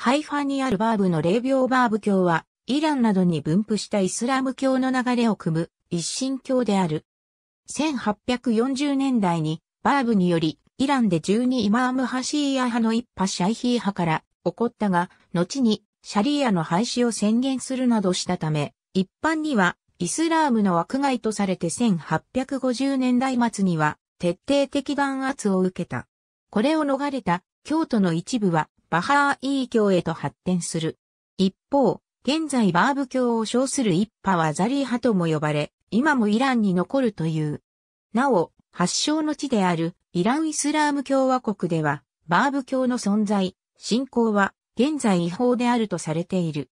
ハイファにあるバーブの霊廟バーブ教は、イランなどに分布したイスラム教の流れを組む一神教である。1840年代にバーブによりイランで12イマームハシーア派の一派シャイヒー派から起こったが、後にシャリアの廃止を宣言するなどしたため、一般にはイスラームの枠外とされて1850年代末には徹底的弾圧を受けた。これを逃れた京都の一部はバハーイー教へと発展する。一方、現在バーブ教を称する一派はザリー派とも呼ばれ、今もイランに残るという。なお、発祥の地であるイラン・イスラーム共和国では、バーブ教の存在、信仰は現在違法であるとされている。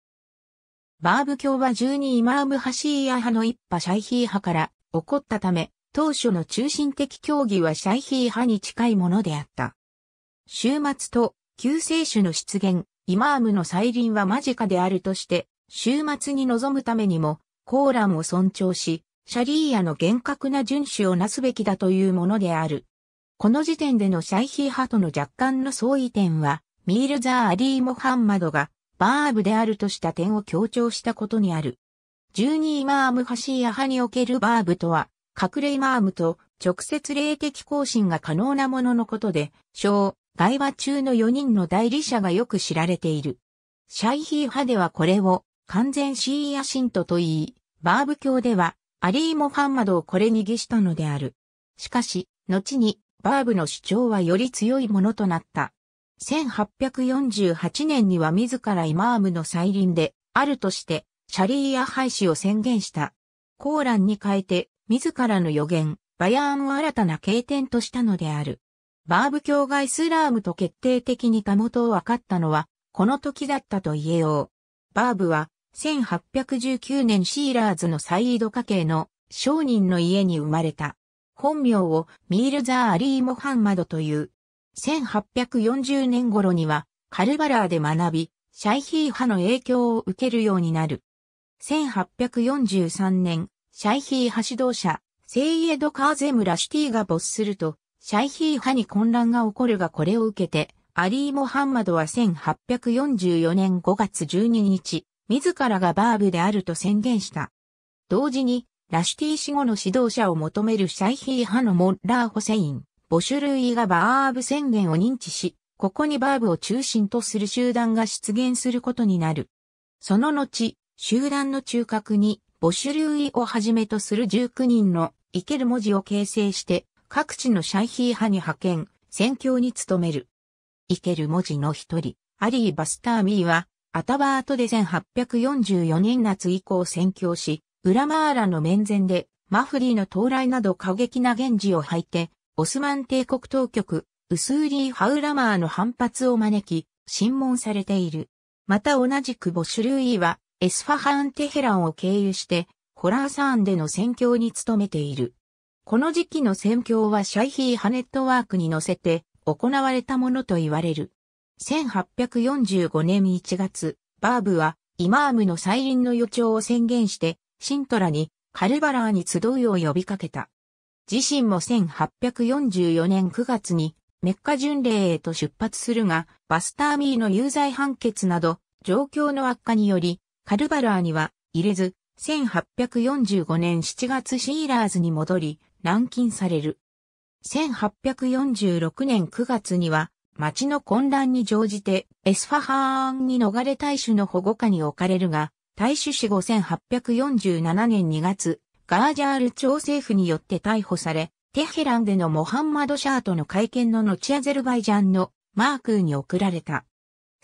バーブ教は12イマームハシーア派の一派シャイヒー派から起こったため、当初の中心的教義はシャイヒー派に近いものであった。週末と救世主の出現、イマームの再臨は間近であるとして、終末に臨むためにも、コーランを尊重し、シャリーヤの厳格な遵守をなすべきだというものである。この時点でのシャイヒー派との若干の相違点は、ミールザー・アリー・モハンマドが、バーブであるとした点を強調したことにある。12イマームハシーア派におけるバーブとは、隠れイマームと直接霊的行進が可能なもののことで、小、外話中の4人の代理者がよく知られている。シャイヒー派ではこれを完全シーアシントと言い、バーブ教ではアリー・モハンマドをこれに儀したのである。しかし、後にバーブの主張はより強いものとなった。1848年には自らイマームの再臨であるとしてシャリーア廃止を宣言した。コーランに変えて自らの予言、バヤーンを新たな経典としたのである。バーブ教がイスラームと決定的にたもとを分かったのは、この時だったと言えよう。バーブは、1819年シーラーズのサイード家系の商人の家に生まれた。本名をミールザー・アリー・モハンマドという。1840年頃にはカルバラーで学び、シャイヒー派の影響を受けるようになる。1843年、シャイヒー派指導者、セイエド・カーゼム・ラシティが没すると、シャイヒー派に混乱が起こるがこれを受けて、アリー・モハンマドは1844年5月12日、自らがバーブであると宣言した。同時に、ラシュティ死後の指導者を求めるシャイヒー派のモッラー・ホセイン、ボシュルイがバーブ宣言を認知し、ここにバーブを中心とする集団が出現することになる。その後、集団の中核に、ボシュルイをはじめとする19人の生ける文字を形成して、各地のシャイヒー派に派遣、宣教に努める。イケル文字の一人、アリー・バスター・ミーは、アタバートで1844年夏以降宣教し、ウラマーラの面前で、マフリーの到来など過激な現地を吐いて、オスマン帝国当局、ウスーリー・ハウラマーの反発を招き、審問されている。また同じくボシュルイは、エスファハン・テヘランを経由して、ホラーサーンでの宣教に努めている。この時期の戦況はシャイヒーハネットワークに乗せて行われたものと言われる。1845年1月、バーブはイマームの再臨の予兆を宣言して、シントラにカルバラーに集うよう呼びかけた。自身も1844年9月にメッカ巡礼へと出発するが、バスターミーの有罪判決など、状況の悪化により、カルバラーには入れず、1845年7月シーラーズに戻り、軟禁される。1846年9月には、町の混乱に乗じて、エスファハーンに逃れ大衆の保護下に置かれるが、大衆死後1847年2月、ガージャール朝政府によって逮捕され、テヘランでのモハンマド・シャートの会見の後アゼルバイジャンのマークーに送られた。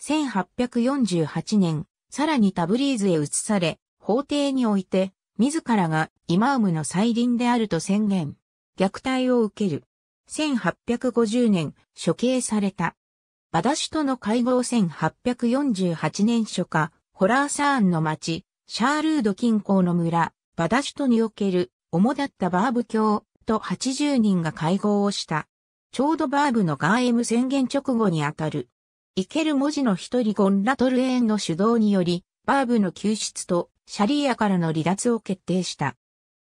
1848年、さらにタブリーズへ移され、法廷において自らがイマームの再臨であると宣言。虐待を受ける。1850年、処刑された。バダシュとの会合1848年初夏、ホラーサーンの町、シャールード近郊の村、バダシュトにおける、主だったバーブ教と80人が会合をした。ちょうどバーブのガーエム宣言直後にあたる。イケる文字の一人ゴン・ラトルエーンの主導により、バーブの救出とシャリーアからの離脱を決定した。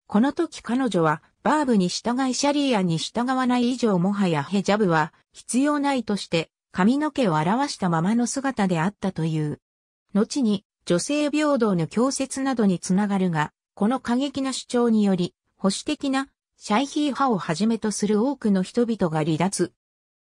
この時彼女は、バーブに従いシャリーアに従わない以上もはやヘジャブは必要ないとして、髪の毛を表したままの姿であったという。後に、女性平等の強説などにつながるが、この過激な主張により、保守的なシャイヒー派をはじめとする多くの人々が離脱。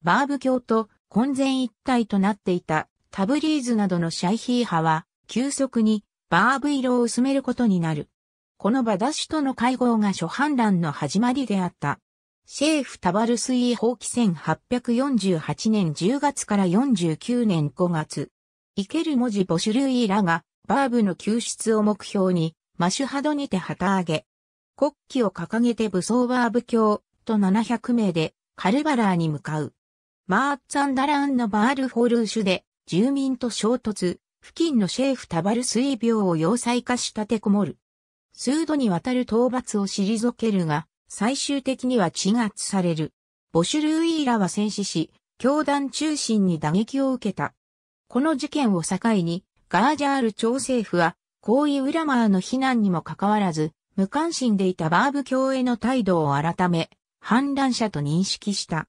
バーブ教と混然一体となっていたタブリーズなどのシャイヒー派は、急速にバーブ色を薄めることになる。このバダシとの会合が諸反乱の始まりであった。シェーフ・タバルスイー法規1848年10月から49年5月。イケル文字ボシュルイーらが、バーブの救出を目標に、マシュハドにて旗揚げ。国旗を掲げて武装バーブ教と700名でカルバラーに向かう。マーツアンダランのバールフールーシュで住民と衝突、付近のシェーフ・タバル水病を要塞化し立てこもる。数度にわたる討伐を退けるが、最終的には地圧される。ボシュルーイーラは戦死し、教団中心に打撃を受けた。この事件を境に、ガージャール朝政府は、行為ウラマーの非難にもかかわらず、無関心でいたバーブ教への態度を改め、反乱者と認識した。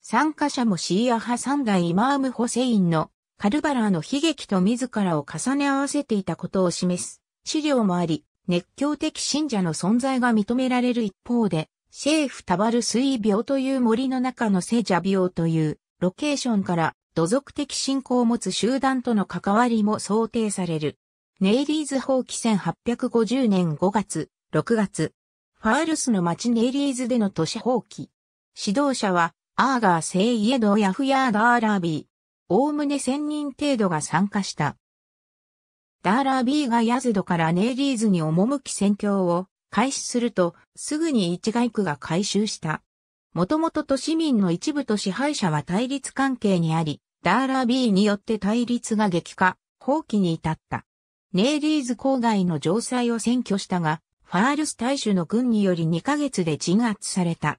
参加者もシーア派三代イマーム・ホセインのカルバラーの悲劇と自らを重ね合わせていたことを示す資料もあり、熱狂的信者の存在が認められる一方で、シェーフ・タバル水病という森の中の聖者病というロケーションから土俗的信仰を持つ集団との関わりも想定される。ネイリーズ放棄1850年5月、6月、ファールスの町ネイリーズでの都市放棄。指導者は、アーガー聖イエド・ヤフヤーガーラービおおむね1000人程度が参加した。ダーラー B がヤズドからネイリーズに赴き戦況を開始すると、すぐに一外区が回収した。もともと都市民の一部と支配者は対立関係にあり、ダーラー B によって対立が激化、放棄に至った。ネイリーズ郊外の城塞を占拠したが、ファールス大衆の軍により2ヶ月で鎮圧された。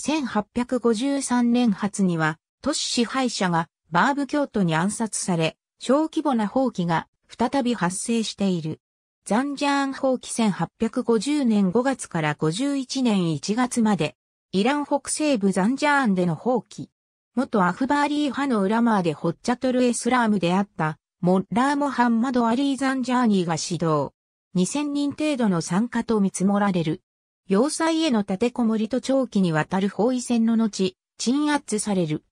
1853年初には、都市支配者がバーブ教徒に暗殺され、小規模な放棄が再び発生している。ザンジャーン放棄1850年5月から51年1月まで、イラン北西部ザンジャーンでの放棄。元アフバーリー派の裏マーでホッチャトルエスラームであった、モッラーモハンマド・アリー・ザンジャーニーが指導。2000人程度の参加と見積もられる。要塞への立てこもりと長期にわたる包囲戦の後、鎮圧される。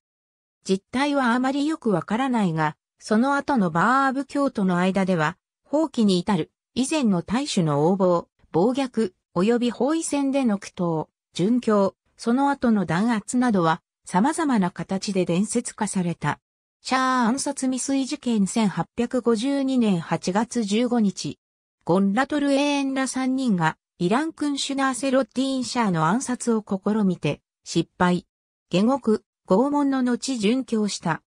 実態はあまりよくわからないが、その後のバーアブ教徒の間では、放棄に至る、以前の大衆の横暴、暴虐、及び包囲戦での苦闘、殉教、その後の弾圧などは、様々な形で伝説化された。シャー暗殺未遂事件1852年8月15日、ゴン・ラトル・エーンら3人が、イラン君シュナーセロッティーン・シャーの暗殺を試みて、失敗。下国、拷問の後殉教した。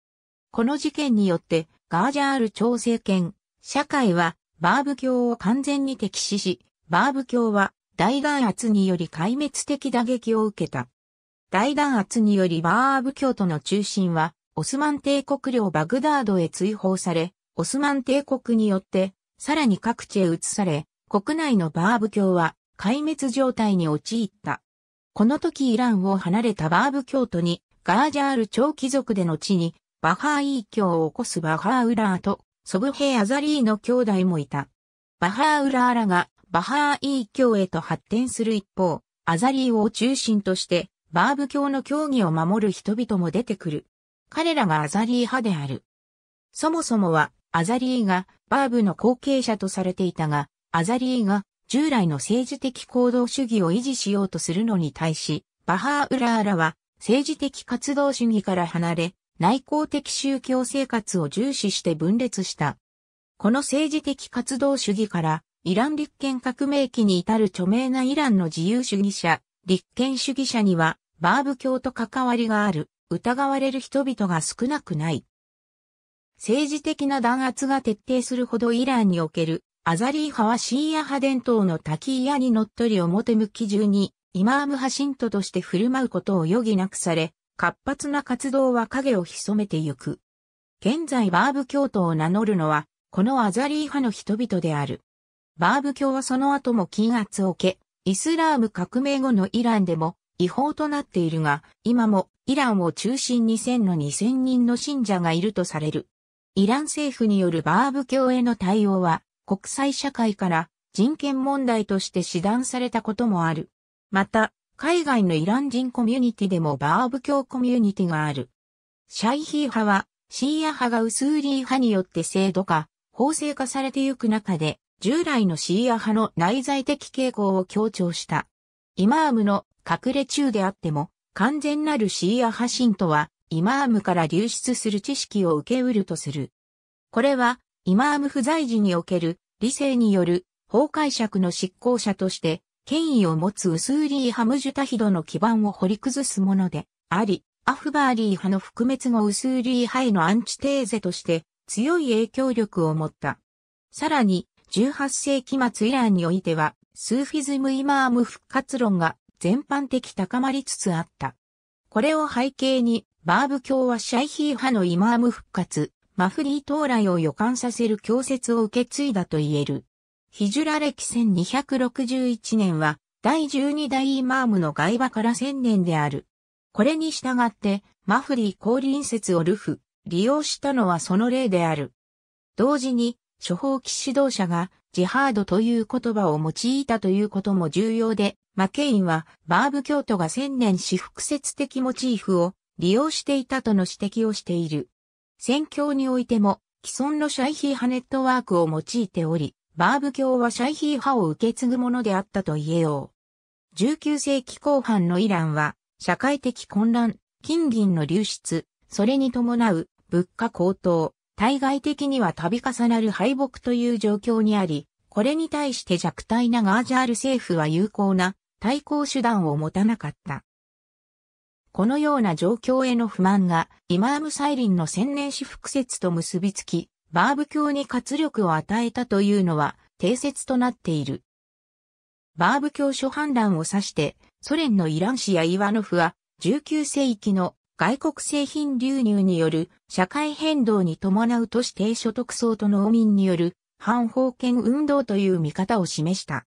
この事件によって、ガージャール朝政権、社会は、バーブ教を完全に敵視し、バーブ教は、大弾圧により壊滅的打撃を受けた。大弾圧によりバーブ教徒の中心は、オスマン帝国領バグダードへ追放され、オスマン帝国によって、さらに各地へ移され、国内のバーブ教は壊滅状態に陥った。この時イランを離れたバーブ教徒にガージャール長貴族での地に、バハーイー教を起こすバハーウラーと、ソブヘアザリーの兄弟もいた。バハーウラーらが、バハーイー教へと発展する一方、アザリーを中心として、バーブ教の教義を守る人々も出てくる。彼らがアザリー派である。そもそもは、アザリーがバーブの後継者とされていたが、アザリーが従来の政治的行動主義を維持しようとするのに対し、バハーウラーラは政治的活動主義から離れ、内向的宗教生活を重視して分裂した。この政治的活動主義から、イラン立憲革命期に至る著名なイランの自由主義者、立憲主義者には、バーブ教と関わりがある、疑われる人々が少なくない。政治的な弾圧が徹底するほどイランにおける、アザリー派はシーア派伝統のタキーヤにのっとり表向き中に、イマーム派信徒として振る舞うことを余儀なくされ、活発な活動は影を潜めてゆく。現在バーブ教徒を名乗るのは、このアザリー派の人々である。バーブ教はその後も禁圧を受け、イスラーム革命後のイランでも違法となっているが、今もイランを中心に1000の2000人の信者がいるとされる。イラン政府によるバーブ教への対応は、国際社会から人権問題として指弾されたこともある。また、海外のイラン人コミュニティでもバーブ教コミュニティがある。シャイヒー派は、シーア派がウスーリー派によって制度化、法制化されてゆく中で、従来のシーア派の内在的傾向を強調した。イマームの隠れ中であっても、完全なるシーア派信徒は、イマームから流出する知識を受けうるとする。これは、イマーム不在時における理性による法解釈の執行者として権威を持つウスーリー派ムジュタヒドの基盤を掘り崩すものであり、アフバーリー派の覆滅後ウスーリー派へのアンチテーゼとして強い影響力を持った。さらに、18世紀末イランにおいては、スーフィズム・イマーム復活論が全般的高まりつつあった。これを背景に、バーブ教はシャイヒー派のイマーム復活、マフリー到来を予感させる教説を受け継いだと言える。ヒジュラ歴1261年は、第12代イマームの外場から1000年である。これに従って、マフリー降臨説をルフ、利用したのはその例である。同時に、諸法騎指導者が、ジハードという言葉を用いたということも重要で、マケインは、バーブ教徒が千年し、複説的モチーフを利用していたとの指摘をしている。宣教においても、既存のシャイヒーハネットワークを用いており、バーブ教はシャイヒー派を受け継ぐものであったと言えよう。19世紀後半のイランは、社会的混乱、金銀の流出、それに伴う物価高騰、対外的には度重なる敗北という状況にあり、これに対して弱体なガージャール政府は有効な対抗手段を持たなかった。このような状況への不満が、イマーム・サイリンの千年史復説と結びつき、バーブ教に活力を与えたというのは定説となっている。バーブ教諸反乱を指して、ソ連のイラン氏やイワノフは19世紀の外国製品流入による社会変動に伴う都市低所得層と農民による反封建運動という見方を示した。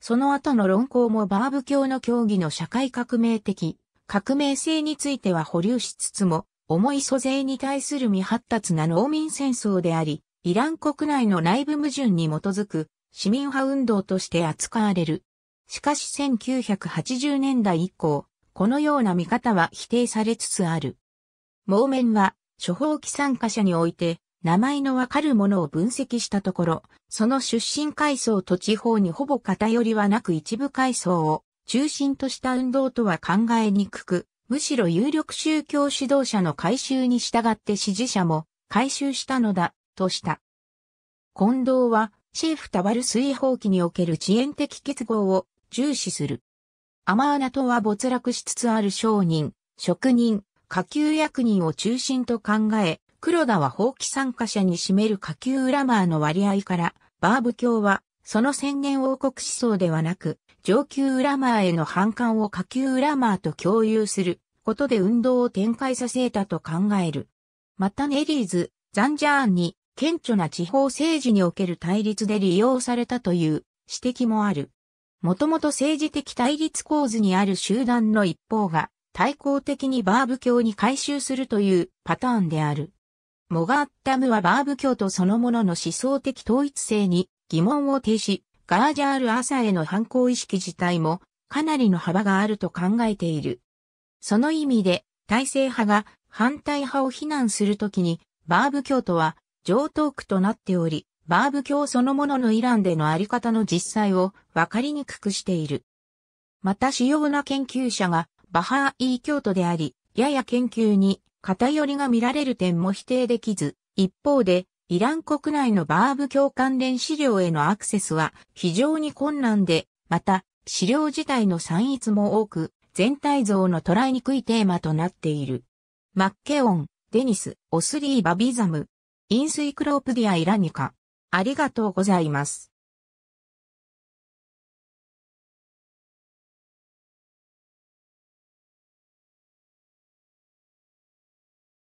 その後の論考もバーブ教の教義の社会革命的、革命性については保留しつつも、重い租税に対する未発達な農民戦争であり、イラン国内の内部矛盾に基づく市民派運動として扱われる。しかし1980年代以降、このような見方は否定されつつある。モーメンは、処方記参加者において、名前のわかるものを分析したところ、その出身階層と地方にほぼ偏りはなく一部階層を中心とした運動とは考えにくく、むしろ有力宗教指導者の改収に従って支持者も改収したのだ、とした。近藤は、シェフタワル水放棄における遅延的結合を重視する。アマーナとは没落しつつある商人、職人、下級役人を中心と考え、黒田は放棄参加者に占める下級ラマーの割合から、バーブ教は、その宣言王国思想ではなく、上級裏マへの反感を下級裏マと共有することで運動を展開させたと考える。またネリーズ、ザンジャーンに顕著な地方政治における対立で利用されたという指摘もある。もともと政治的対立構図にある集団の一方が対抗的にバーブ教に改修するというパターンである。モガッタムはバーブ教とそのものの思想的統一性に疑問を呈し、ガージャール朝への反抗意識自体もかなりの幅があると考えている。その意味で、体制派が反対派を非難するときに、バーブ教徒は上等区となっており、バーブ教そのもののイランでのあり方の実際を分かりにくくしている。また主要な研究者がバハーイー教徒であり、やや研究に偏りが見られる点も否定できず、一方でイラン国内のバーブ教関連資料へのアクセスは非常に困難で、また、資料自体の散逸も多く、全体像の捉えにくいテーマとなっている。マッケオン、デニス、オスリー・バビザム、インスイクロープディア・イラニカ。ありがとうございます。